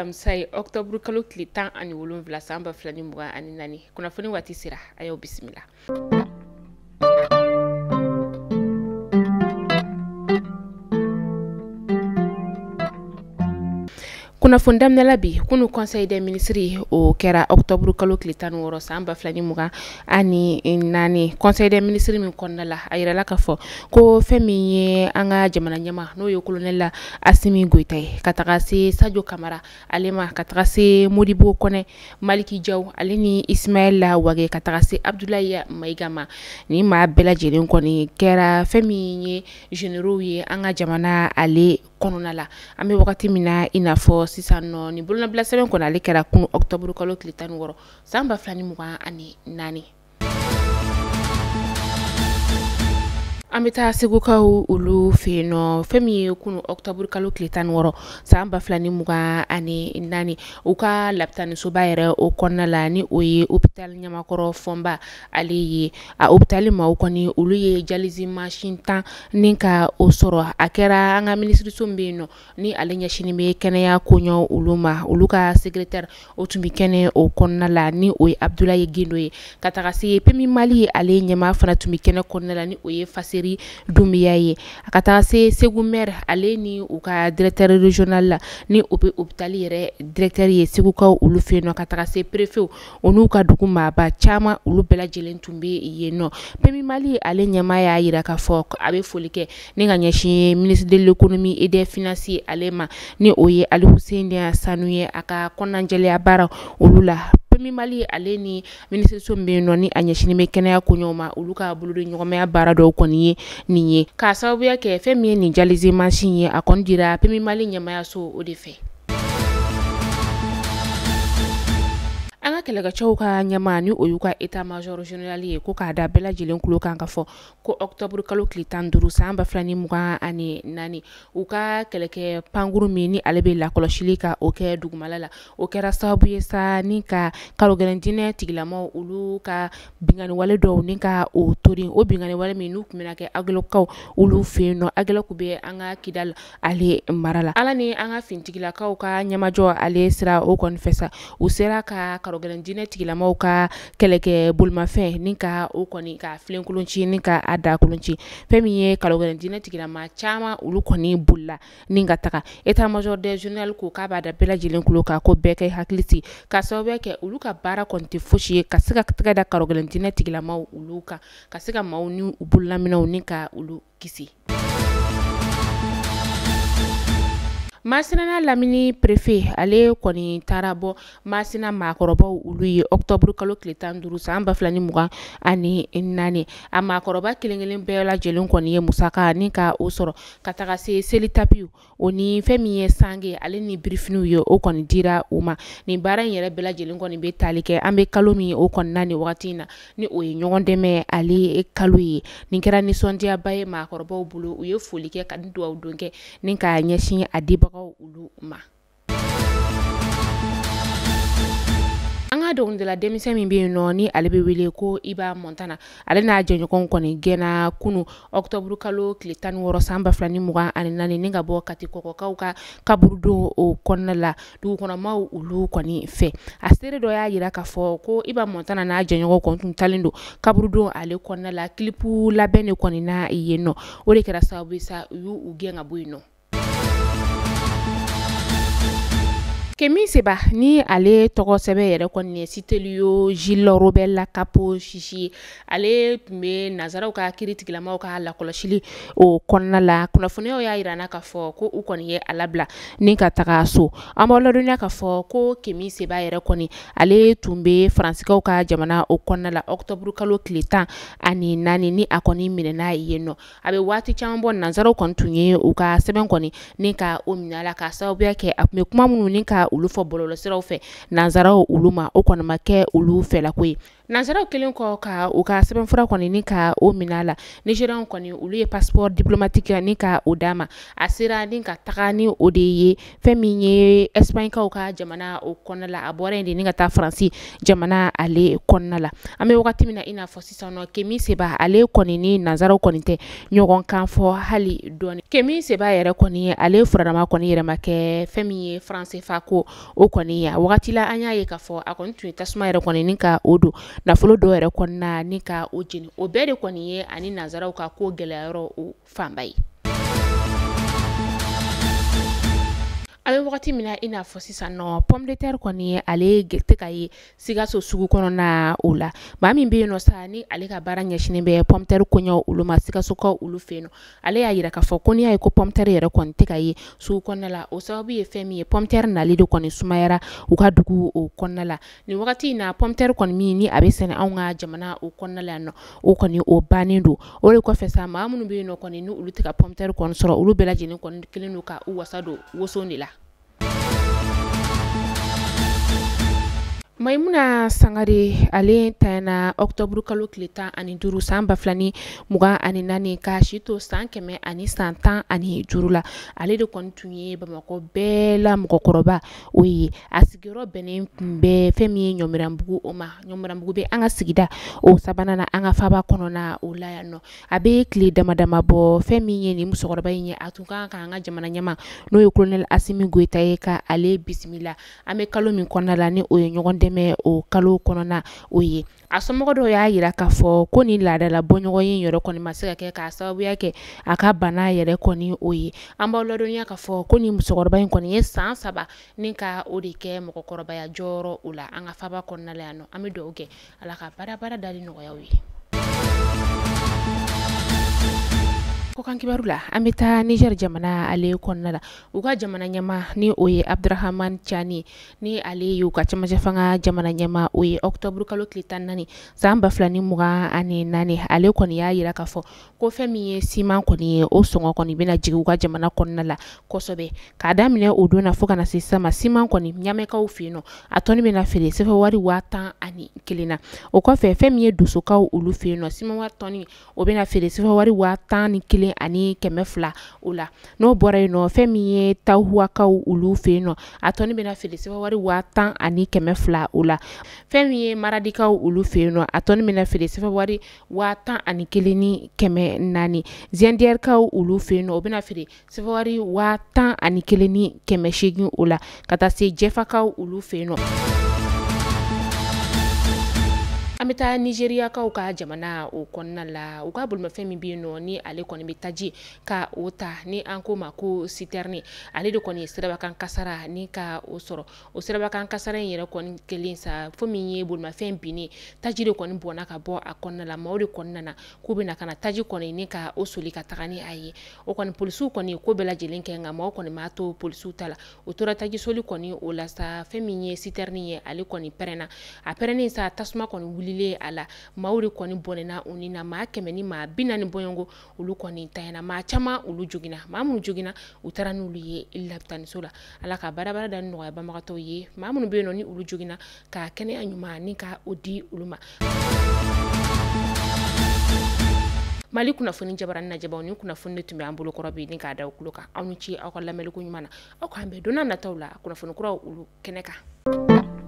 alamisa ye ɔktɔburu kalo tile tan ani wolonfila san ba fila ni mugan ani naani kunnafoni waati sera a y'aw bisimila kunnafoni daminɛ la bi kunu conseil des ministres o kɛra octobre kalo tile tan ni wɔɔrɔ san ba fila ni mugan ani naani conseil des ministres min kɔnɔna la a yirala k'a fɔ ko fɛn min ye an ka jamana ɲɛma n'o ye la asimi goita ye ka taga se sajo kamara ale ma ka taga se modibo kɔnɛ maliki jaw ale ni la wage ka taga se abdulayi maiga ma nin maa bɛɛ lajɛlen kɔni kɛra fɛn min ye generow ye an ka jamana ale kɔnɔna la an be wagati min na i n'a fɔ sisan nɔ ni bolonabila sɛbɛn kɔni ale kɛra kunu octobre kalo tile wɔrɔ san ba ni ani naani an be taa segukaw olu fe nɔ fɛn min ye kunu ɔctɔburu kalo tile tan ni wɔrɔ saan ba fila ni muga ani nani u ka labitanisoba yɛrɛ o kɔnɔna la ni o ye hopitali ɲamakɔrɔ fɔnba ale ye a hopitali maw kɔni olu ye jalizi masin tan ni ka o sɔrɔ a kɛra an ka minisiriso min nɔ ni ale ɲɛsini be kɛnɛya koɲɔ olu ma olu ka sekretɛrɛ o tun be kɛnɛ o kɔnɔna la ni o ye abdulaye gendo ye ka taga se pemi mali ale ɲɛma fana tun be kɛnɛ kɔnɔna la ni o ye seri dunbiya ye a ka taga se segu mɛr ale ni u ka directɛr regional la ni u be hopitali yɛrɛ directɛr ye seguka olu fe nɔ ka taga se prefew o n'u ka dugu maaba caaman olu bɛlajɛlen tun be ye nɔ pemi mali ale ɲɛma y'a yira k'a fɔ a be foli kɛ ni ka ɲɛsin ye ministre de l'économie et des finances ale ma ni o ye alihusen denya sanu ye a ka kɔnnajɛlɛya baara olu la pemi mali ale ni minisiriso min be nɔ ni a ɲɛsini be kɛnɛya koɲɔw ma olu ka bolode ɲɔgɔnmaya baara dɔw kɔni ye nin ye k'a sababuya kɛ fɛɛn min ye nin jalizemansin ye a kɔni dira pemi mali ɲɛmayaso o de fɛ an ka kɛlɛkɛcɛw ka ɲɛma ni o y'u ka eta major general ye ko k'a da bɛɛ lajɛlen kulo kan ka fɔ ko octobre kalo tile tan duuru san ba fila ni mugan ani naani u ka kɛlɛkɛ panguru min ni ale bɛ lakɔlɔsili ka o kɛ dugumala la o kɛra sababu ye sa ni ka kalogɛrɛndinɛ tigilamaw olu ka binganiwale dɔw ni ka o tori o binganiwale min n'u tun bɛna kɛ agɛlɛkaw olu fɛ yen nɔ agɛlɛku bɛ an ka kidal ale mara la ala ni an ka fintigilakaw ka ɲɛmajɔ ale sira o kɔni fɛ sa u sera ka karogɛlɛn jinɛ tigilamaw ka kɛlɛkɛ bolimafɛn ni ka o kɔni ka ci ni ka a da kolon ci fɛn min ye karogɛlɛn jinɛ tigilama caaman olu kɔni bolila ni ka taga eta major de journal ko k'a b'a da bɛɛ lajɛlen kulo kan ko bɛɛ kɛ hakili ti k'a sababuya kɛ olu ka baara kɔni tɛ fosi ye ka se ka tɛgɛ da karogɛlɛn jinɛ tigilamaw olu kan ka se ka maw ni u bololaminiw ni ka olu kisi Masina lamini prefe ale kɔni taara bɔ Masina maakɔrɔbaw olu ye octobre kalo tile 15 san 2020 ani nani a maakɔrɔba kelen-kelen bɛɛ lajɛlen kɔni ye musaka ni ka o sɔrɔ ka taga se seli tapiw o ni fɛn min ye sange ale ni birifiniw ye o kɔni dira u ma nin baara in yɛrɛ bɛɛ lajɛlen kɔni bɛ tali kɛ an bɛ kalo min o kɔnɔna ni wagati in na ni o ye ɲɔgɔn dɛmɛ ale kalo ye nin kɛra nisɔndiyaba ye maakɔrɔbaw bolo u ye foli kɛ ka dugawu don kɛ ni k'a ɲɛsin a diba tɔgɔ ulu ma an ka dɔgɔnidala denmisɛn min bɛ yen nɔ ni ale bɛ wele ko iba montana ale n'a jɛɲɔgɔn kɔni gɛnna kunu ɔktɔburu kalo tile tan ni san ba fila ni mugan ani ni ka bɔ kati kɔkɔkaw ka kaburudon o kɔnɔna la dugukɔnɔmaw olu kɔni fɛ a seere dɔ y'a yira k'a fɔ ko iba montana n'a jɛɲɔgɔn kɔni tun talen don kaburudon ale kɔnɔna la kilipu labɛn de kɔni na yen nɔ o de kɛra sababu sa u y'u gɛn ka yen nɔ kemi seba ni ale tɔgɔ sɛbɛ yɛrɛ kɔni ye sitelio gilles robert la capo sisi ale tun be nazaraw ka kiri tigilamaw ka lakɔlɔsili o kɔnɔna la kunnafoniyaw y'a yirana k'a fɔ ko u kɔni ye a ni ka taga so an b'aw ladɔniya k'a fɔ ko kemi seba yɛrɛ kɔni ale tun be faransikaw ka jamana o kɔnɔna la ɔktɔburu kalo tile tan ani naani ni a kɔni minɛna yen nɔ a be waati caaman bɔ nazaraw kɔni tun ye u ka sɛbɛn kɔni ni ka o minɛ la k'a sababuya kɛ a tun be kuma minnu ni ka olu fɔ bɔlɔlɔsiraw fɛ nansaraw olu ma o kɔni ma kɛ olu fɛlako ye nansaraw kelen kɔ ka u ka sɛbɛnfura kɔni ni ka o minɛ a la nigerianw kɔni olu ye passeport diplomatique ni ka o d'a ma a sera ni ka taga ni o de ye fɛn min ye ɛsipaɲikaw ka jamana o kɔnɔna la a bɔra yen de ni ka taa faransi jamana ale kɔnɔna la an be wagati min na i n'a fɔ sisan nɔ kemi seba ale kɔni ni nansaraw kɔni tɛ ɲɔgɔn kan fɔ hali dɔɔni kemi seba yɛrɛ kɔni ale furadama kɔni yɛrɛma kɛ fɛn min ye faransefa ko o kɔni ya wagati la an y'a ye k'a fɔ a kɔni tun ye tasuma yɛrɛ kɔni ni ka o don nafolo dɔw yɛrɛ kɔnɔna ni ka o jeni o bɛɛ de kɔni ye ani nazaraw ka ko gɛlɛyayɔrɔ o fanba ye an bɛ wagati min na i n'a fɔ sisan nɔ pomme de terre kɔni ale tɛ ka ye sikaso sugu kɔnɔna o la maa min bɛ yen nɔ sa ni ale ka baara ɲɛsinnen bɛ pomme de terre koɲɛ olu ma sikasokaw olu fɛ nɔ ale y'a yira k'a fɔ ko n'i y'a ye ko pomme de terre yɛrɛ kɔni tɛ ka ye sugu kɔnɔna la o sababu ye fɛn min ye pomme de terre nali de kɔni sumayara u ka dugu o kɔnɔna la ni wagati in na pomme terre kɔni min ni a bɛ sɛnɛ anw ka jamana o kɔnɔna la yan nɔ o kɔni o bannen don o de kɔfɛ sa maa minnu bɛ yen nɔ kɔni ni olu tɛ ka pomme de terre kɔni sɔrɔ olu bɛɛ lajɛlen kɔni kelen don ka u wasa don woson de la maimuna sangare ale tayana ɔktɔburu kalo tile tan ani duru san ba fila mugan ani nani k'a si to san kɛmɛ ani san tan ani duru la ale de kɔni tun ye bamakɔ bɛɛ la mɔgɔkɔrɔba o ye a sigiyɔrɔ bɛnnen tun bɛ fɛn min ye ɲɔmiranbugu o ma ɲɔmiranbugu bɛ an ka sigida o sabana na an ka faba kɔnɔna o la yan nɔ a bɛ tile dama dama bɔ fɛn min ye nin musokɔrɔba in ye a tun kan k'an ka jamana ɲɛma n'o ye kolonɛli asimi goyita ye ka ale bisimila an bɛ kalo min kɔnɔna la ni o ye ɲɔgɔn dɛmɛ tɛmɛ o kalo kɔnɔna o ye a somɔgɔ dɔ y'a yira k'a fɔ ko ni laadala bɔɲɔgɔn ye yɛrɛ kɔni ma se ka kɛ k'a sababuya kɛ a ka bana yɛrɛ kɔni o ye an b'aw ladɔnya k'a fɔ ko ni musokɔrɔba in kɔni ye san saba ni ka o de kɛ mɔgɔkɔrɔbaya jɔyɔrɔ o la an ka faaba kɔnɔna la yan nɔ an be dɔw kɛ ala ka baara baara dali nɔgɔyaw ye ko kibaru la an be taa niger jamana ale kɔnna la u ka jamana ɲɛma ni o ye abdrahaman cani ni ale y'u ka camacɛ fanga jamana ɲɛma o ye ɔktɔburu kalo tile tan naani saan ba fila ni mugan ani nani ale kɔni y'a yira k'a fɔ ko fɛn min ye siman kɔni ye o sɔngɔ kɔni bɛna jigi u ka jamana kɔnna la kosɛbɛ k'a daminɛ o don na fɔɔ kana se sama siman kɔni ɲamɛkaw fɛ nɔ a tɔni bɛna feere sɛfɛ wari waa tan kelen o kɔfɛ fɛn min ye dosokaw olu fe yen nɔ simawari tɔni o bena feere sifa wari waa tan ni kelen ani kɛmɛ fila o la n'o bɔra yen nɔ fɛn min ye tahuwakaw olu fe yen nɔ a tɔni bɛna feere wari tan ani kɛmɛ fila o la fɛn min ye maradikaw olu fɛ yen nɔ a tɔni bɛna feere wari tan ani kelen ni kɛmɛ naani zɛndiyɛrikaw olu fɛ yen nɔ o bɛna feere sifa wari tan ani kelen ni kɛmɛ seegin o la ka taa se jɛfakaw olu fɛ yen nɔ bɛ taa nizeriyakaw ka jamana o kɔnɔna la u ka bolimafɛn min bɛ nɔ ni ale kɔni bɛ taji ka o ta ni an ko ma ko sitɛrini ale de kɔni ye sirabakan kasara ni ka o sɔrɔ o sirabakan kasara in yɛrɛ kɔni kelen sa fo min ye bolimafɛn binnen taji de kɔni bɔnna ka bɔ a kɔnɔna la maaw de kɔnɔna na k'u bɛ na ka taji kɔni ni ka o soli ka taga ni a ye o kɔni polisiw kɔni ko bɛɛ lajɛlen kɛ nka maaw kɔni m'a to polisiw ta la o tora taji soli kɔni o la sa fɛn min ye sitɛrini ye ale kɔni pɛrɛnna a pɛrɛnnen sa tasuma kɔni wuli sigilen a la maaw de kɔni bɔnɛna u ni na maa kɛmɛ ni maa bi naani bɔɲɔngo olu kɔni tanyana maa caman olu joginna maa minnu joginna u taara n'olu ye labitaniso la ala ka baarabara da ni nɔgɔya banbagatɔw ye maa minnu be yen nɔ ni olu joginna ka kɛnɛya ɲuman ni ka o di olu ma mali kunnafoni jabarani najɛbaw ni kunnafoni de tun be an bolokɔrɔ bi ni k'a da kulo kan aw ni ci aw ka lamɛliko ɲuman na aw k'an bɛɛ donna nataw la kunnafoni kuraw olu kɛnɛ kan